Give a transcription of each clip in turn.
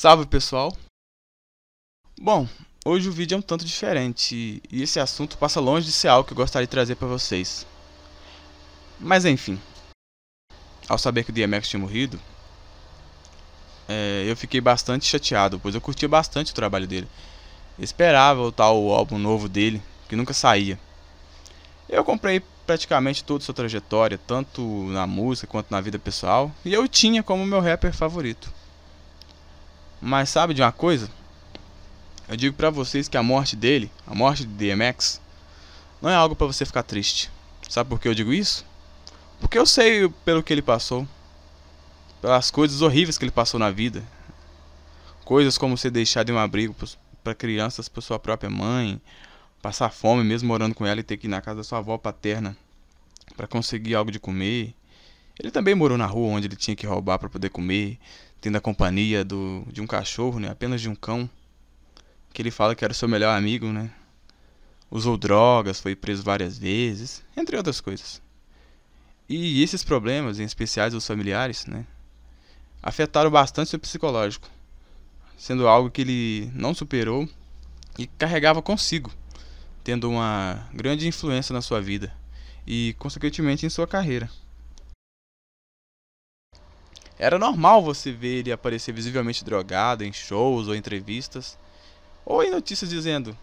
Salve pessoal! Bom, hoje o vídeo é um tanto diferente e esse assunto passa longe de ser algo que eu gostaria de trazer para vocês. Mas enfim, ao saber que o DMX tinha morrido, é, eu fiquei bastante chateado, pois eu curtia bastante o trabalho dele. esperava o tal álbum novo dele, que nunca saía. Eu comprei praticamente toda a sua trajetória, tanto na música quanto na vida pessoal, e eu tinha como meu rapper favorito. Mas sabe de uma coisa? Eu digo para vocês que a morte dele, a morte de DMX, não é algo para você ficar triste. Sabe por que eu digo isso? Porque eu sei pelo que ele passou. Pelas coisas horríveis que ele passou na vida. Coisas como ser deixado em um abrigo para crianças por sua própria mãe, passar fome mesmo morando com ela e ter que ir na casa da sua avó paterna para conseguir algo de comer. Ele também morou na rua onde ele tinha que roubar para poder comer tendo a companhia do, de um cachorro, né? Apenas de um cão. Que ele fala que era o seu melhor amigo, né? Usou drogas, foi preso várias vezes, entre outras coisas. E esses problemas, em especiais os familiares, né? Afetaram bastante seu psicológico, sendo algo que ele não superou e carregava consigo, tendo uma grande influência na sua vida e, consequentemente, em sua carreira. Era normal você ver ele aparecer visivelmente drogado em shows ou entrevistas, ou em notícias dizendo: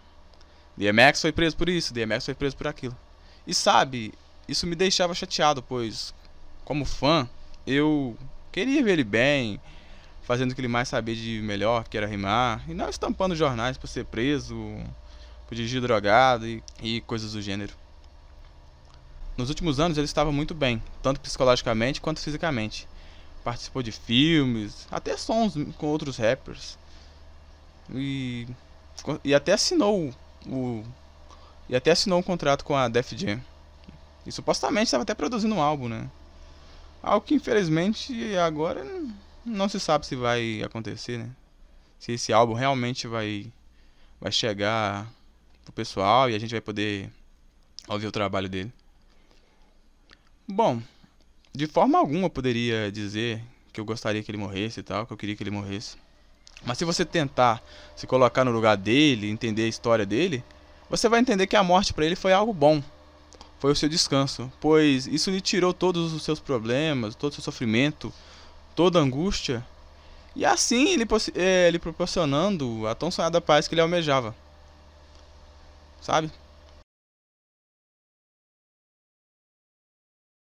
DMX foi preso por isso, DMX foi preso por aquilo. E sabe, isso me deixava chateado, pois, como fã, eu queria ver ele bem, fazendo o que ele mais sabia de melhor, que era rimar, e não estampando jornais por ser preso, por dirigir drogado e, e coisas do gênero. Nos últimos anos ele estava muito bem, tanto psicologicamente quanto fisicamente participou de filmes, até sons com outros rappers. E, e até assinou o. E até assinou um contrato com a Def Jam. E supostamente estava até produzindo um álbum, né? Algo que infelizmente agora não se sabe se vai acontecer, né? Se esse álbum realmente vai, vai chegar pro pessoal e a gente vai poder ouvir o trabalho dele. Bom, de forma alguma eu poderia dizer que eu gostaria que ele morresse e tal, que eu queria que ele morresse. Mas se você tentar se colocar no lugar dele, entender a história dele, você vai entender que a morte para ele foi algo bom. Foi o seu descanso, pois isso lhe tirou todos os seus problemas, todo o seu sofrimento, toda a angústia, e assim ele, é, ele proporcionando a tão sonhada paz que ele almejava. Sabe?